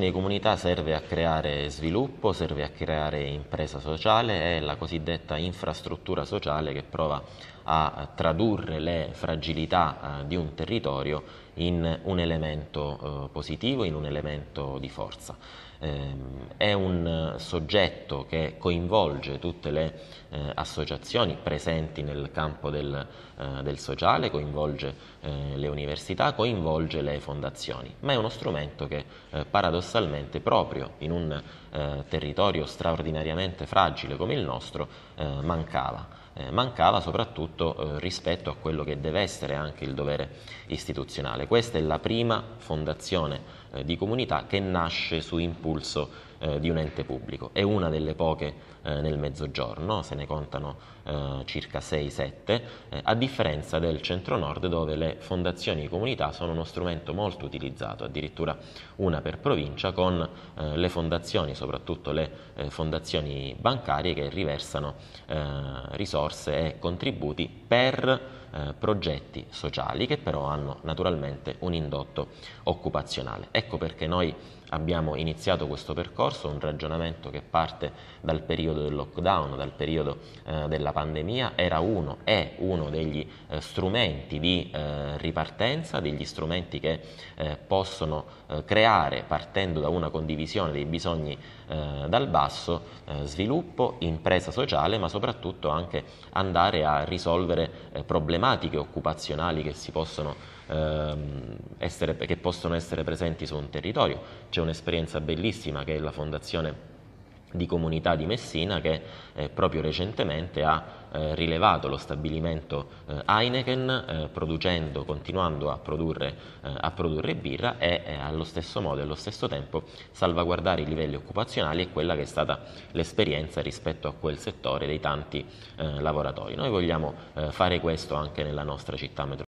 di comunità serve a creare sviluppo, serve a creare impresa sociale, è la cosiddetta infrastruttura sociale che prova a tradurre le fragilità eh, di un territorio in un elemento eh, positivo, in un elemento di forza. Ehm, è un soggetto che coinvolge tutte le eh, associazioni presenti nel campo del, del sociale, coinvolge le università, coinvolge le fondazioni, ma è uno strumento che paradossalmente proprio in un territorio straordinariamente fragile come il nostro mancava eh, mancava soprattutto eh, rispetto a quello che deve essere anche il dovere istituzionale. Questa è la prima fondazione eh, di comunità che nasce su impulso eh, di un ente pubblico. È una delle poche eh, nel mezzogiorno, se ne contano eh, circa 6-7, eh, a differenza del centro-nord dove le fondazioni di comunità sono uno strumento molto utilizzato, addirittura una per provincia con eh, le fondazioni, soprattutto le fondazioni bancarie che riversano risorse e contributi per eh, progetti sociali che però hanno naturalmente un indotto occupazionale. Ecco perché noi abbiamo iniziato questo percorso, un ragionamento che parte dal periodo del lockdown, dal periodo eh, della pandemia, era uno, è uno degli eh, strumenti di eh, ripartenza, degli strumenti che eh, possono eh, creare, partendo da una condivisione dei bisogni eh, dal basso, sviluppo, impresa sociale, ma soprattutto anche andare a risolvere problematiche problematiche occupazionali che, si possono, ehm, essere, che possono essere presenti su un territorio. C'è un'esperienza bellissima che è la Fondazione di comunità di Messina che eh, proprio recentemente ha eh, rilevato lo stabilimento eh, Heineken eh, producendo, continuando a produrre, eh, a produrre birra e eh, allo stesso modo e allo stesso tempo salvaguardare i livelli occupazionali e quella che è stata l'esperienza rispetto a quel settore dei tanti lavoratori. Noi vogliamo fare questo anche nella nostra città metropolitana